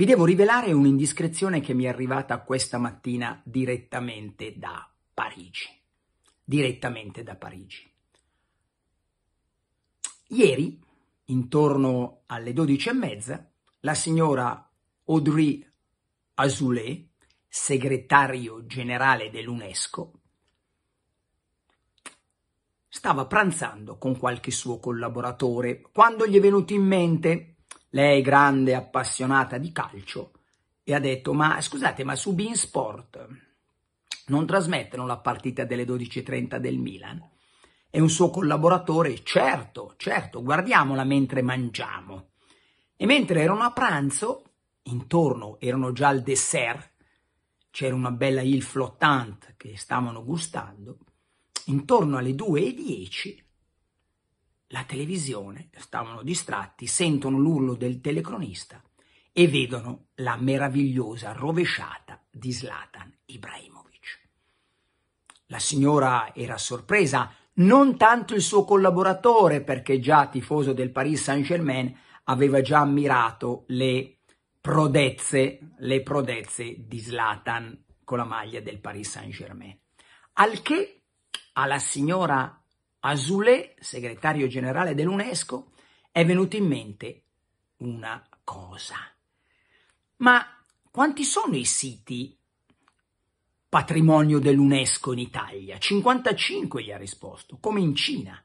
Vi devo rivelare un'indiscrezione che mi è arrivata questa mattina direttamente da Parigi. Direttamente da Parigi. Ieri, intorno alle 12.30, la signora Audrey Azoulay, segretario generale dell'UNESCO, stava pranzando con qualche suo collaboratore quando gli è venuto in mente lei grande appassionata di calcio, e ha detto ma scusate ma su Bean Sport non trasmettono la partita delle 12.30 del Milan? E un suo collaboratore, certo, certo, guardiamola mentre mangiamo. E mentre erano a pranzo, intorno erano già al dessert, c'era una bella il flottante che stavano gustando, intorno alle 2.10 la televisione, stavano distratti, sentono l'urlo del telecronista e vedono la meravigliosa rovesciata di Zlatan Ibrahimovic. La signora era sorpresa, non tanto il suo collaboratore, perché già tifoso del Paris Saint-Germain aveva già ammirato le prodezze, le prodezze di Zlatan con la maglia del Paris Saint-Germain. Al che alla signora Azoulay, segretario generale dell'UNESCO, è venuto in mente una cosa. Ma quanti sono i siti patrimonio dell'UNESCO in Italia? 55 gli ha risposto, come in Cina.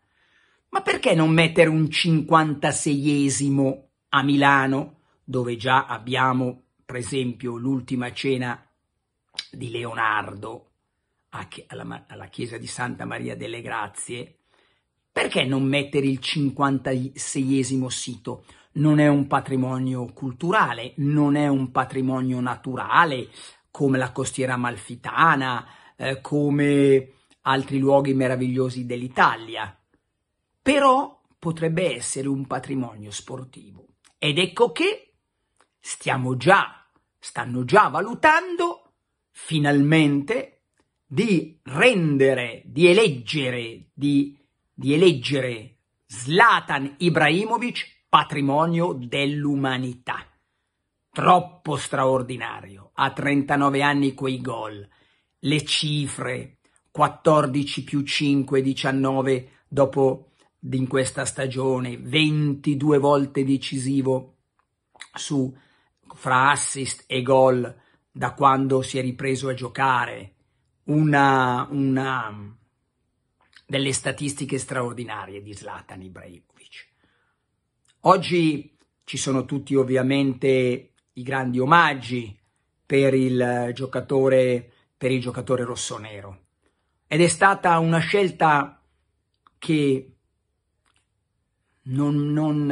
Ma perché non mettere un 56esimo a Milano, dove già abbiamo, per esempio, l'ultima cena di Leonardo alla, alla chiesa di Santa Maria delle Grazie, perché non mettere il 56esimo sito? Non è un patrimonio culturale, non è un patrimonio naturale come la costiera malfitana, eh, come altri luoghi meravigliosi dell'Italia. Però potrebbe essere un patrimonio sportivo. Ed ecco che stiamo già, stanno già valutando finalmente di rendere, di eleggere, di di eleggere Zlatan Ibrahimovic patrimonio dell'umanità. Troppo straordinario, a 39 anni quei gol, le cifre, 14 più 5, 19 dopo in questa stagione, 22 volte decisivo su, fra assist e gol da quando si è ripreso a giocare, una, una delle statistiche straordinarie di Zlatan Ibrahimovic. Oggi ci sono tutti ovviamente i grandi omaggi per il giocatore, per il giocatore rossonero ed è stata una scelta che non, non,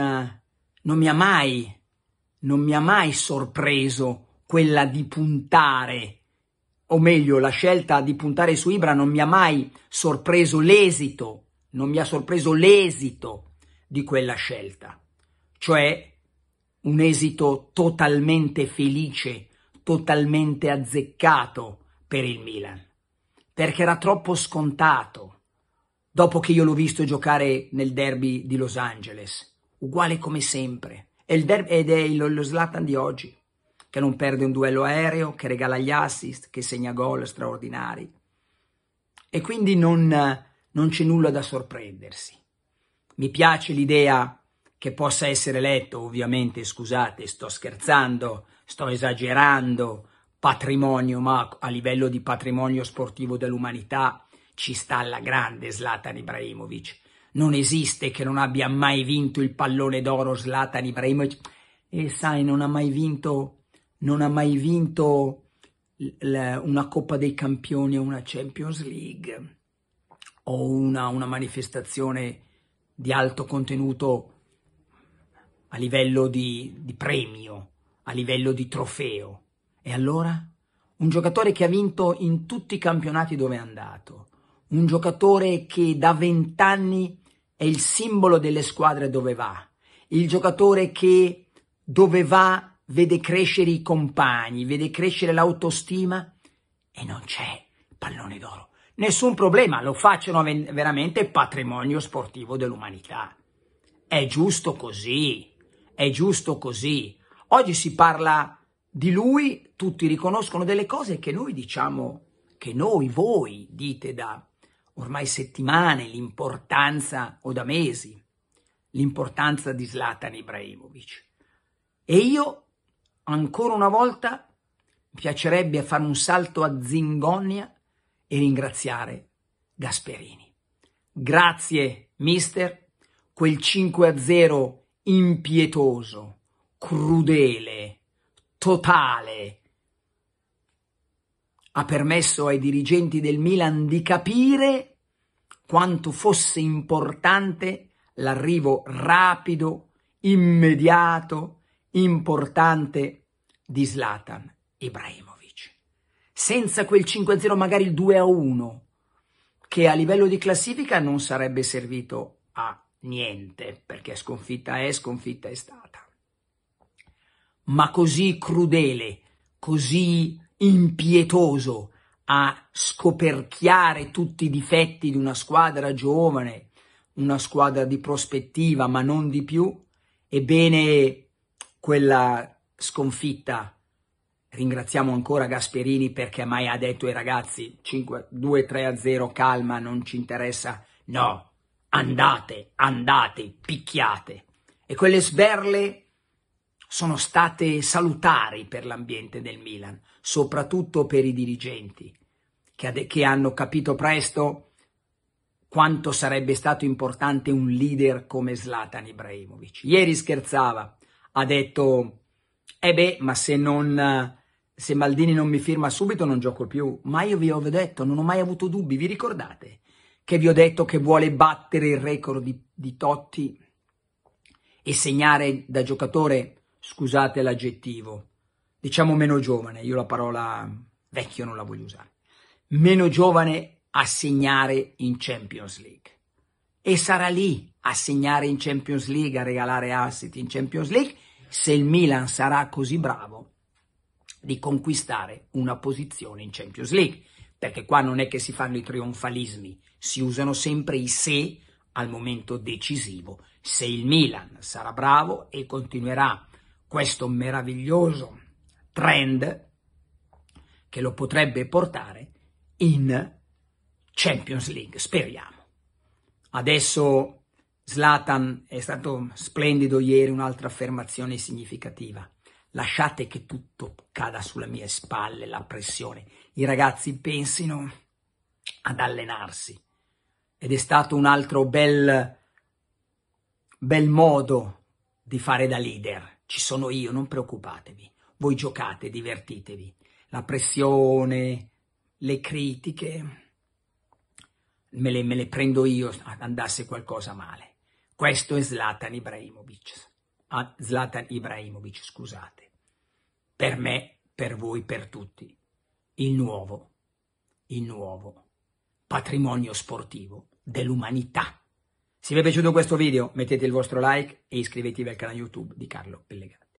non, mi ha mai, non mi ha mai sorpreso quella di puntare o meglio la scelta di puntare su Ibra non mi ha mai sorpreso l'esito, non mi ha sorpreso l'esito di quella scelta, cioè un esito totalmente felice, totalmente azzeccato per il Milan, perché era troppo scontato dopo che io l'ho visto giocare nel derby di Los Angeles, uguale come sempre, ed è lo Slatan di oggi che non perde un duello aereo, che regala gli assist, che segna gol straordinari. E quindi non, non c'è nulla da sorprendersi. Mi piace l'idea che possa essere letto, ovviamente, scusate, sto scherzando, sto esagerando, patrimonio, ma a livello di patrimonio sportivo dell'umanità ci sta alla grande Zlatan Ibrahimovic. Non esiste che non abbia mai vinto il pallone d'oro Zlatan Ibrahimovic e sai, non ha mai vinto non ha mai vinto una Coppa dei Campioni o una Champions League o una, una manifestazione di alto contenuto a livello di, di premio, a livello di trofeo. E allora? Un giocatore che ha vinto in tutti i campionati dove è andato, un giocatore che da vent'anni è il simbolo delle squadre dove va, il giocatore che dove va vede crescere i compagni, vede crescere l'autostima e non c'è pallone d'oro. Nessun problema, lo facciano veramente patrimonio sportivo dell'umanità. È giusto così, è giusto così. Oggi si parla di lui, tutti riconoscono delle cose che noi diciamo, che noi, voi dite da ormai settimane l'importanza, o da mesi, l'importanza di Zlatan Ibrahimovic. E io Ancora una volta piacerebbe fare un salto a Zingonia e ringraziare Gasperini. Grazie, mister. Quel 5 a 0 impietoso, crudele, totale ha permesso ai dirigenti del Milan di capire quanto fosse importante l'arrivo rapido, immediato importante di Zlatan Ibrahimovic. Senza quel 5-0 magari il 2-1 che a livello di classifica non sarebbe servito a niente perché sconfitta è, sconfitta è stata. Ma così crudele, così impietoso a scoperchiare tutti i difetti di una squadra giovane, una squadra di prospettiva, ma non di più, ebbene quella sconfitta, ringraziamo ancora Gasperini perché mai ha detto ai ragazzi 2-3-0 calma, non ci interessa, no, andate, andate, picchiate. E quelle sberle sono state salutari per l'ambiente del Milan, soprattutto per i dirigenti, che, che hanno capito presto quanto sarebbe stato importante un leader come Zlatan Ibrahimovic. Ieri scherzava, ha detto, eh beh, ma se, non, se Maldini non mi firma subito non gioco più. Ma io vi ho detto, non ho mai avuto dubbi, vi ricordate? Che vi ho detto che vuole battere il record di, di Totti e segnare da giocatore, scusate l'aggettivo, diciamo meno giovane, io la parola vecchio non la voglio usare, meno giovane a segnare in Champions League. E sarà lì a segnare in Champions League, a regalare asset in Champions League se il Milan sarà così bravo di conquistare una posizione in Champions League, perché qua non è che si fanno i trionfalismi, si usano sempre i se al momento decisivo. Se il Milan sarà bravo e continuerà questo meraviglioso trend che lo potrebbe portare in Champions League, speriamo. Adesso Slatan è stato splendido ieri, un'altra affermazione significativa. Lasciate che tutto cada sulle mie spalle, la pressione. I ragazzi pensino ad allenarsi. Ed è stato un altro bel, bel modo di fare da leader. Ci sono io, non preoccupatevi. Voi giocate, divertitevi. La pressione, le critiche, me le, me le prendo io andasse qualcosa male. Questo è Zlatan Ibrahimovic. Ah, Zlatan Ibrahimovic, scusate. Per me, per voi, per tutti. Il nuovo, il nuovo patrimonio sportivo dell'umanità. Se vi è piaciuto questo video mettete il vostro like e iscrivetevi al canale YouTube di Carlo Pellegatti.